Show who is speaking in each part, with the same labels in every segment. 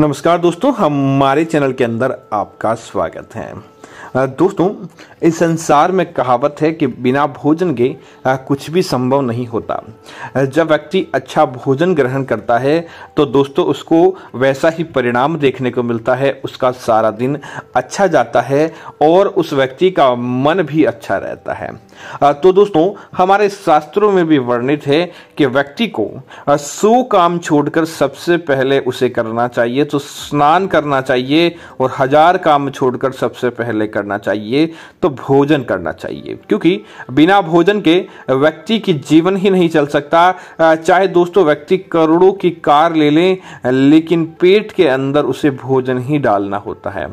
Speaker 1: नमस्कार दोस्तों हमारे चैनल के अंदर आपका स्वागत है दोस्तों इस संसार में कहावत है कि बिना भोजन के कुछ भी संभव नहीं होता जब व्यक्ति अच्छा भोजन ग्रहण करता है तो दोस्तों उसको वैसा ही परिणाम देखने को मिलता है उसका सारा दिन अच्छा जाता है और उस व्यक्ति का मन भी अच्छा रहता है तो दोस्तों हमारे शास्त्रों में भी वर्णित है कि व्यक्ति को सो काम छोड़कर सबसे पहले उसे करना चाहिए तो स्नान करना चाहिए और हजार काम छोड़कर सबसे पहले कर करना चाहिए तो भोजन करना चाहिए क्योंकि बिना भोजन के व्यक्ति की जीवन ही नहीं चल सकता चाहे दोस्तों व्यक्ति करोड़ों की कार ले लें लेकिन पेट के अंदर उसे भोजन ही डालना होता है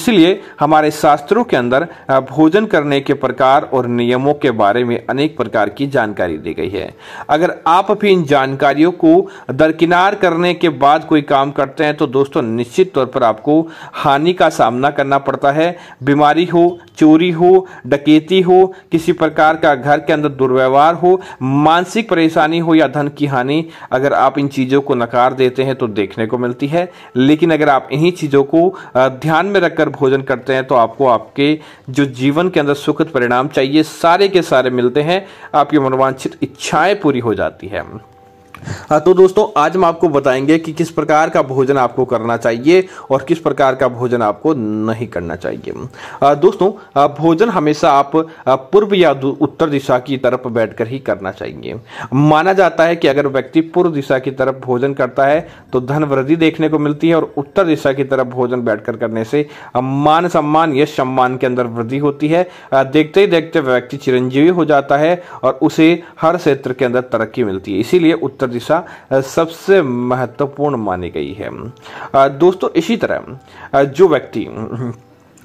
Speaker 1: इसलिए हमारे शास्त्रों के अंदर भोजन करने के प्रकार और नियमों के बारे में अनेक प्रकार की जानकारी दी गई है अगर आप भी इन जानकारियों को दरकिनार करने के बाद कोई काम करते हैं तो दोस्तों निश्चित तौर पर आपको हानि का सामना करना पड़ता है बीमार मारामारी हो चोरी हो डकेती हो किसी प्रकार का घर के अंदर दुर्व्यवहार हो मानसिक परेशानी हो या धन की हानि अगर आप इन चीज़ों को नकार देते हैं तो देखने को मिलती है लेकिन अगर आप इन्हीं चीज़ों को ध्यान में रखकर भोजन करते हैं तो आपको आपके जो जीवन के अंदर सुखद परिणाम चाहिए सारे के सारे मिलते हैं आपकी मनोवांछित इच्छाएं पूरी हो जाती है हाँ, तो दोस्तों आज हम आपको बताएंगे कि किस प्रकार का भोजन आपको करना चाहिए और किस प्रकार का भोजन आपको नहीं करना चाहिए हाँ, दोस्तों हाँ, भोजन हमेशा आप पूर्व या उत्तर दिशा की तरफ बैठकर ही करना चाहिए माना जाता है कि अगर व्यक्ति पूर्व दिशा की तरफ भोजन करता है तो धन वृद्धि देखने को मिलती है और उत्तर दिशा की तरफ भोजन बैठकर करने से मान सम्मान यश सम्मान के अंदर वृद्धि होती है देखते ही देखते व्यक्ति चिरंजीवी हो जाता है और उसे हर क्षेत्र के अंदर तरक्की मिलती है इसीलिए उत्तर दिशा भूमिका सबसे महत्वपूर्ण मानी गई है दोस्तों इसी तरह जो व्यक्ति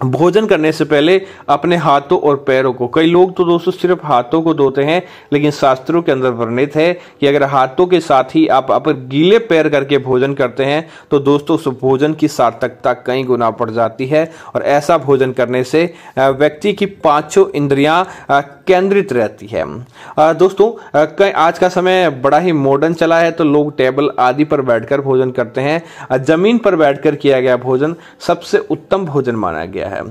Speaker 1: भोजन करने से पहले अपने हाथों और पैरों को कई लोग तो दोस्तों सिर्फ हाथों को धोते हैं लेकिन शास्त्रों के अंदर वर्णित है कि अगर हाथों के साथ ही आप अपने गीले पैर करके भोजन करते हैं तो दोस्तों उस भोजन की सार्थकता कई गुना बढ़ जाती है और ऐसा भोजन करने से व्यक्ति की पांचों इंद्रियां केंद्रित रहती है दोस्तों आज का समय बड़ा ही मॉडर्न चला है तो लोग टेबल आदि पर बैठकर भोजन करते हैं जमीन पर बैठकर किया गया भोजन सबसे उत्तम भोजन माना गया है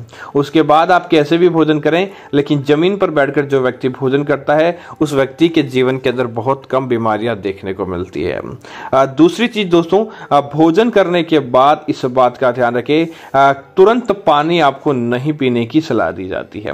Speaker 1: उसके बाद आप कैसे भी भोजन करें लेकिन जमीन पर बैठकर जो व्यक्ति भोजन करता है उस व्यक्ति के जीवन के अंदर बहुत कम बीमारियां देखने को मिलती है दूसरी चीज दोस्तों भोजन करने के बाद इस बात का ध्यान रखें तुरंत पानी आपको नहीं पीने की सलाह दी जाती है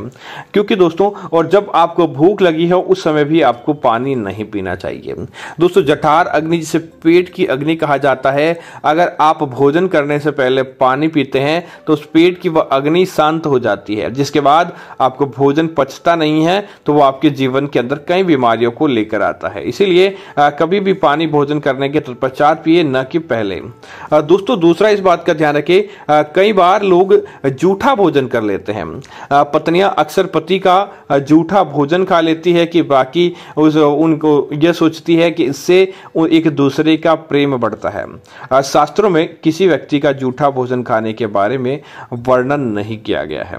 Speaker 1: क्योंकि दोस्तों और जब आपको भूख लगी है उस समय भी आपको पानी नहीं पीना चाहिए दोस्तों जठार अग्नि जिसे पेट की अग्नि कहा जाता है अगर आप भोजन करने से पहले पानी पीते हैं तो उस पेट की वह अग्नि अग्नि शांत हो जाती है जिसके बाद आपको भोजन पचता नहीं है तो वो आपके जीवन के अंदर कई बीमारियों को लेकर आता है इसीलिए कभी भी पानी भोजन करने के पश्चात पिए न कि पहले दोस्तों दूसरा इस बात का ध्यान रखें कई बार लोग जूठा भोजन कर लेते हैं पत्नियां अक्सर पति का जूठा भोजन खा लेती है कि बाकी उस उनको यह सोचती है कि इससे एक दूसरे का प्रेम बढ़ता है शास्त्रों में किसी व्यक्ति का जूठा भोजन खाने के बारे में वर्णन नहीं नहीं किया गया है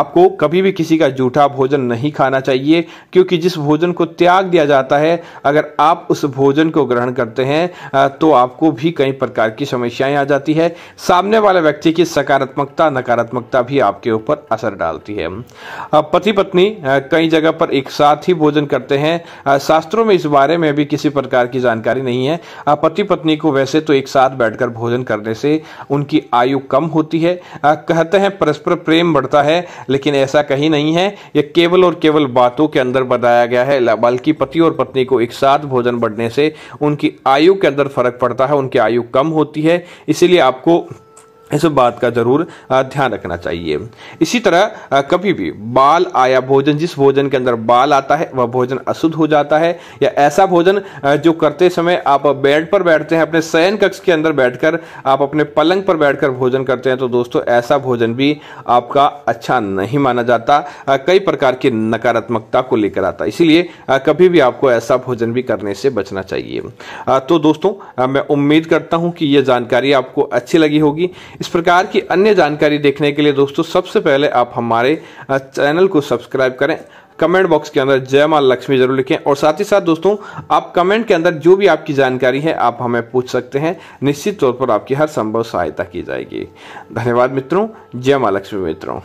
Speaker 1: आपको कभी भी किसी का जूठा भोजन नहीं खाना चाहिए क्योंकि जिस भोजन को त्याग दिया जाता है अगर आप उस भोजन को ग्रहण करते हैं तो आपको भी कई प्रकार की समस्याएं आ जाती है सामने वाले व्यक्ति की सकारात्मकता नकारात्मकता भी आपके ऊपर असर डालती है पति पत्नी कई जगह पर एक साथ ही भोजन करते हैं शास्त्रों में इस बारे में भी किसी प्रकार की जानकारी नहीं है पति पत्नी को वैसे तो एक साथ बैठकर भोजन करने से उनकी आयु कम होती है कहते हैं परस्पर परस्पर प्रेम बढ़ता है लेकिन ऐसा कहीं नहीं है यह केवल और केवल बातों के अंदर बताया गया है बल्कि पति और पत्नी को एक साथ भोजन बढ़ने से उनकी आयु के अंदर फर्क पड़ता है उनकी आयु कम होती है इसीलिए आपको इस बात का जरूर ध्यान रखना चाहिए इसी तरह कभी भी बाल आया भोजन जिस भोजन के अंदर बाल आता है वह भोजन अशुद्ध हो जाता है या ऐसा भोजन जो करते समय आप बेड पर बैठते हैं अपने शयन कक्ष के अंदर बैठकर आप अपने पलंग पर बैठकर भोजन करते हैं तो दोस्तों ऐसा भोजन भी आपका अच्छा नहीं माना जाता कई प्रकार की नकारात्मकता को लेकर आता है इसीलिए कभी भी आपको ऐसा भोजन भी करने से बचना चाहिए तो दोस्तों मैं उम्मीद करता हूँ कि ये जानकारी आपको अच्छी लगी होगी इस प्रकार की अन्य जानकारी देखने के लिए दोस्तों सबसे पहले आप हमारे चैनल को सब्सक्राइब करें कमेंट बॉक्स के अंदर जय माँ लक्ष्मी जरूर लिखें और साथ ही साथ दोस्तों आप कमेंट के अंदर जो भी आपकी जानकारी है आप हमें पूछ सकते हैं निश्चित तौर पर आपकी हर संभव सहायता की जाएगी धन्यवाद मित्रों जय माँ लक्ष्मी मित्रों